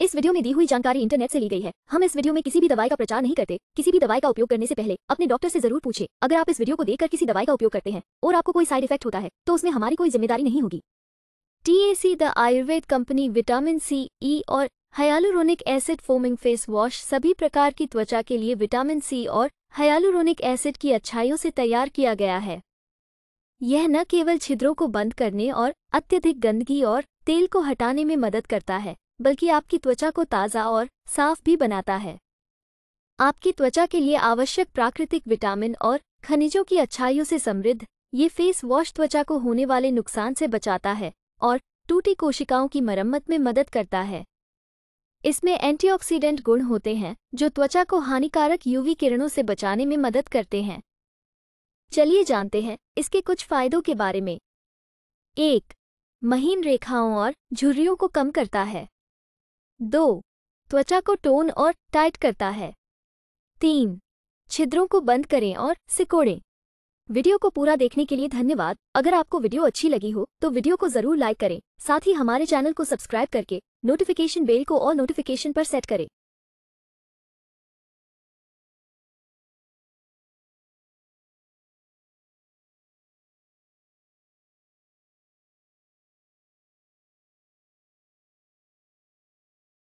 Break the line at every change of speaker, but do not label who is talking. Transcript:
इस वीडियो में दी हुई जानकारी इंटरनेट से ली गई है हम इस वीडियो में किसी भी दवाई का प्रचार नहीं करते किसी भी दवाई का उपयोग करने से पहले अपने डॉक्टर से जरूर पूछे अगर आप इस वीडियो को देखकर किसी दवाई का उपयोग करते हैं और आपको कोई साइड इफेक्ट होता है तो उसमें हमारी कोई जिम्मेदारी नहीं होगी TAC the Ayurveda company vitamin C E और hyaluronic acid foaming face wash सभी प्रकार की त्वचा के लिए विटामिन सी और हयालुरोनिक एसिड की अच्छाइयों से तैयार किया गया है यह न केवल छिद्रों को बंद करने और अत्यधिक गंदगी और तेल को हटाने में मदद करता है बल्कि आपकी त्वचा को ताज़ा और साफ भी बनाता है आपकी त्वचा के लिए आवश्यक प्राकृतिक विटामिन और खनिजों की अच्छाइयों से समृद्ध ये फेस वॉश त्वचा को होने वाले नुकसान से बचाता है और टूटी कोशिकाओं की मरम्मत में मदद करता है इसमें एंटीऑक्सीडेंट गुण होते हैं जो त्वचा को हानिकारक यूवी किरणों से बचाने में मदद करते हैं चलिए जानते हैं इसके कुछ फायदों के बारे में एक महीन रेखाओं और झुर्रियों को कम करता है दो त्वचा को टोन और टाइट करता है तीन छिद्रों को बंद करें और सिकोड़ें वीडियो को पूरा देखने के लिए धन्यवाद अगर आपको वीडियो अच्छी लगी हो तो वीडियो को जरूर लाइक करें साथ ही हमारे चैनल को सब्सक्राइब करके नोटिफिकेशन बेल को और नोटिफिकेशन पर सेट करें